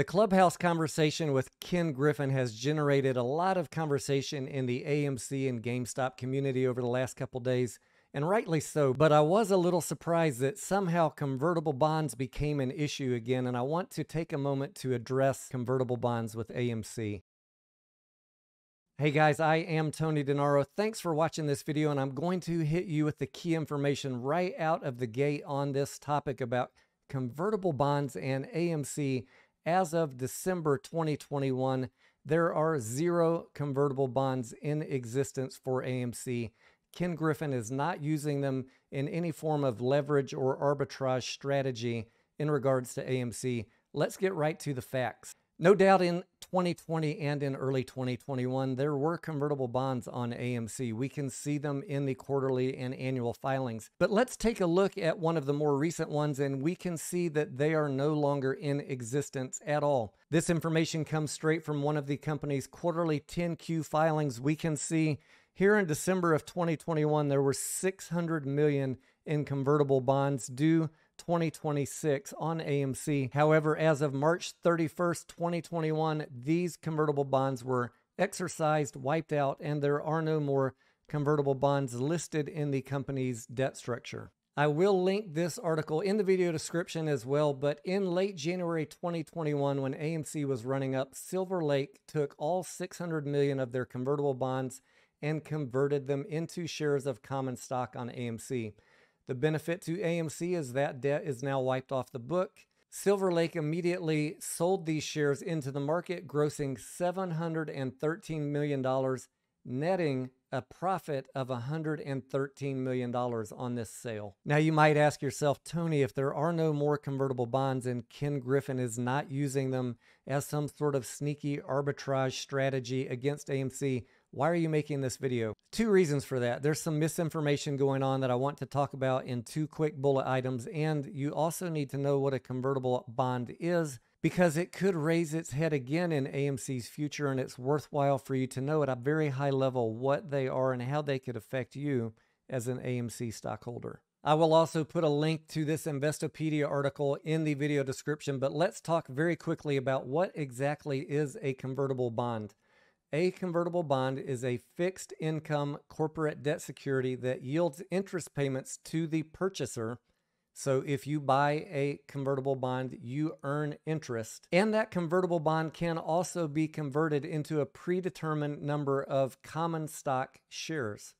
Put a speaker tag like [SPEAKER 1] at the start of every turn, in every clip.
[SPEAKER 1] The clubhouse conversation with Ken Griffin has generated a lot of conversation in the AMC and GameStop community over the last couple days, and rightly so. But I was a little surprised that somehow convertible bonds became an issue again, and I want to take a moment to address convertible bonds with AMC. Hey guys, I am Tony DeNaro. Thanks for watching this video, and I'm going to hit you with the key information right out of the gate on this topic about convertible bonds and AMC as of December 2021, there are zero convertible bonds in existence for AMC. Ken Griffin is not using them in any form of leverage or arbitrage strategy in regards to AMC. Let's get right to the facts. No doubt in 2020 and in early 2021, there were convertible bonds on AMC. We can see them in the quarterly and annual filings. But let's take a look at one of the more recent ones, and we can see that they are no longer in existence at all. This information comes straight from one of the company's quarterly 10Q filings. We can see here in December of 2021, there were 600 million in convertible bonds due 2026 on AMC. However, as of March 31st, 2021, these convertible bonds were exercised, wiped out, and there are no more convertible bonds listed in the company's debt structure. I will link this article in the video description as well, but in late January 2021 when AMC was running up, Silver Lake took all 600 million of their convertible bonds and converted them into shares of common stock on AMC. The benefit to AMC is that debt is now wiped off the book. Silver Lake immediately sold these shares into the market, grossing $713 million, netting a profit of $113 million on this sale. Now, you might ask yourself, Tony, if there are no more convertible bonds and Ken Griffin is not using them as some sort of sneaky arbitrage strategy against AMC, why are you making this video? Two reasons for that. There's some misinformation going on that I want to talk about in two quick bullet items. And you also need to know what a convertible bond is because it could raise its head again in AMC's future. And it's worthwhile for you to know at a very high level what they are and how they could affect you as an AMC stockholder. I will also put a link to this Investopedia article in the video description, but let's talk very quickly about what exactly is a convertible bond. A convertible bond is a fixed income corporate debt security that yields interest payments to the purchaser. So if you buy a convertible bond, you earn interest. And that convertible bond can also be converted into a predetermined number of common stock shares.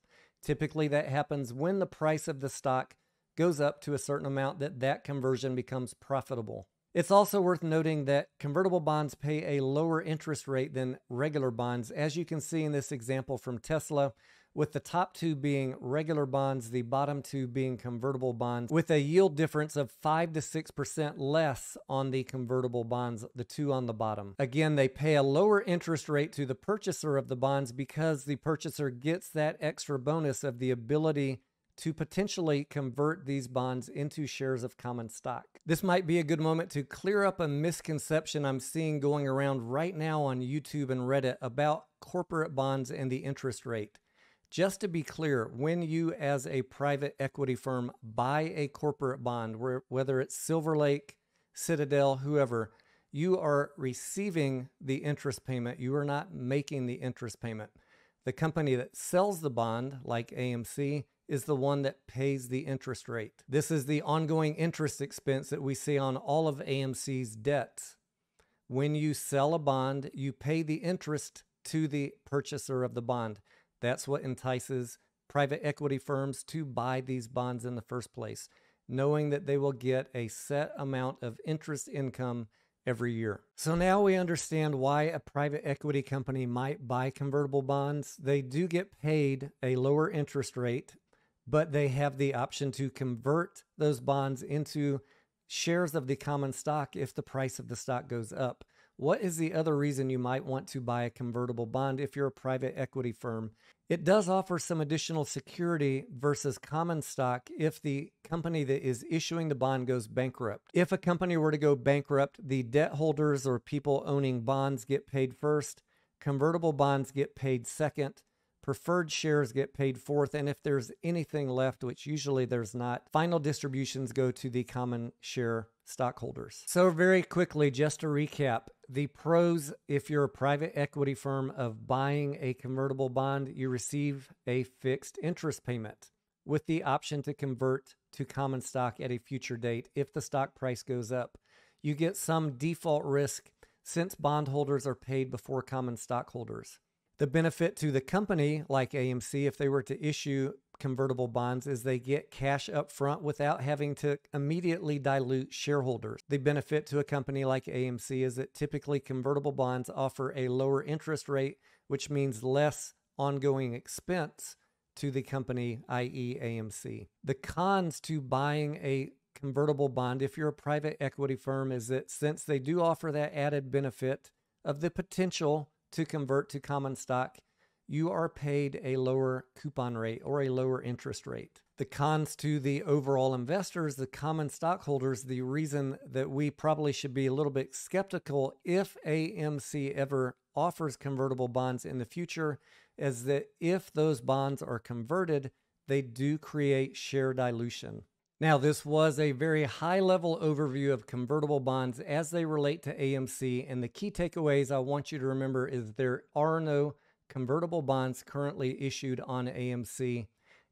[SPEAKER 1] Typically, that happens when the price of the stock goes up to a certain amount that that conversion becomes profitable. It's also worth noting that convertible bonds pay a lower interest rate than regular bonds, as you can see in this example from Tesla, with the top two being regular bonds, the bottom two being convertible bonds, with a yield difference of 5 to 6% less on the convertible bonds, the two on the bottom. Again, they pay a lower interest rate to the purchaser of the bonds because the purchaser gets that extra bonus of the ability to potentially convert these bonds into shares of common stock. This might be a good moment to clear up a misconception I'm seeing going around right now on YouTube and Reddit about corporate bonds and the interest rate. Just to be clear, when you as a private equity firm buy a corporate bond, whether it's Silver Lake, Citadel, whoever, you are receiving the interest payment. You are not making the interest payment. The company that sells the bond, like AMC, is the one that pays the interest rate. This is the ongoing interest expense that we see on all of AMC's debts. When you sell a bond, you pay the interest to the purchaser of the bond. That's what entices private equity firms to buy these bonds in the first place, knowing that they will get a set amount of interest income every year. So now we understand why a private equity company might buy convertible bonds. They do get paid a lower interest rate but they have the option to convert those bonds into shares of the common stock if the price of the stock goes up. What is the other reason you might want to buy a convertible bond if you're a private equity firm? It does offer some additional security versus common stock if the company that is issuing the bond goes bankrupt. If a company were to go bankrupt, the debt holders or people owning bonds get paid first, convertible bonds get paid second, preferred shares get paid forth, and if there's anything left, which usually there's not, final distributions go to the common share stockholders. So, very quickly, just to recap the pros if you're a private equity firm of buying a convertible bond, you receive a fixed interest payment with the option to convert to common stock at a future date if the stock price goes up. You get some default risk since bondholders are paid before common stockholders. The benefit to the company, like AMC, if they were to issue convertible bonds is they get cash up front without having to immediately dilute shareholders. The benefit to a company like AMC is that typically convertible bonds offer a lower interest rate, which means less ongoing expense to the company, i.e., AMC. The cons to buying a convertible bond if you're a private equity firm is that since they do offer that added benefit of the potential to convert to common stock, you are paid a lower coupon rate or a lower interest rate. The cons to the overall investors, the common stockholders, the reason that we probably should be a little bit skeptical if AMC ever offers convertible bonds in the future is that if those bonds are converted, they do create share dilution. Now, this was a very high level overview of convertible bonds as they relate to AMC. And the key takeaways I want you to remember is there are no convertible bonds currently issued on AMC,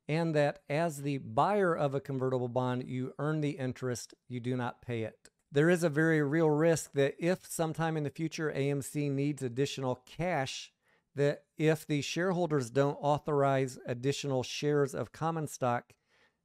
[SPEAKER 1] and that as the buyer of a convertible bond, you earn the interest, you do not pay it. There is a very real risk that if sometime in the future AMC needs additional cash, that if the shareholders don't authorize additional shares of common stock,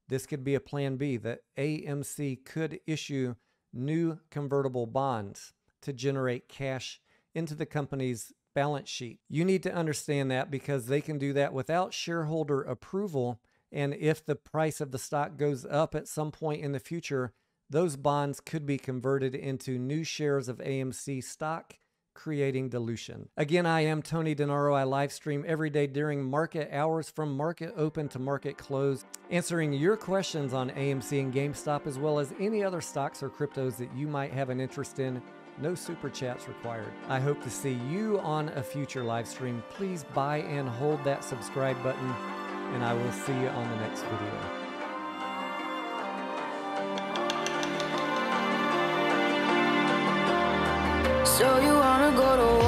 [SPEAKER 1] this could be a plan B that AMC could issue new convertible bonds to generate cash into the company's balance sheet. You need to understand that because they can do that without shareholder approval. And if the price of the stock goes up at some point in the future, those bonds could be converted into new shares of AMC stock creating dilution. Again, I am Tony DeNaro. I live stream every day during market hours from market open to market close, answering your questions on AMC and GameStop, as well as any other stocks or cryptos that you might have an interest in. No super chats required. I hope to see you on a future live stream. Please buy and hold that subscribe button, and I will see you on the next video. So you go to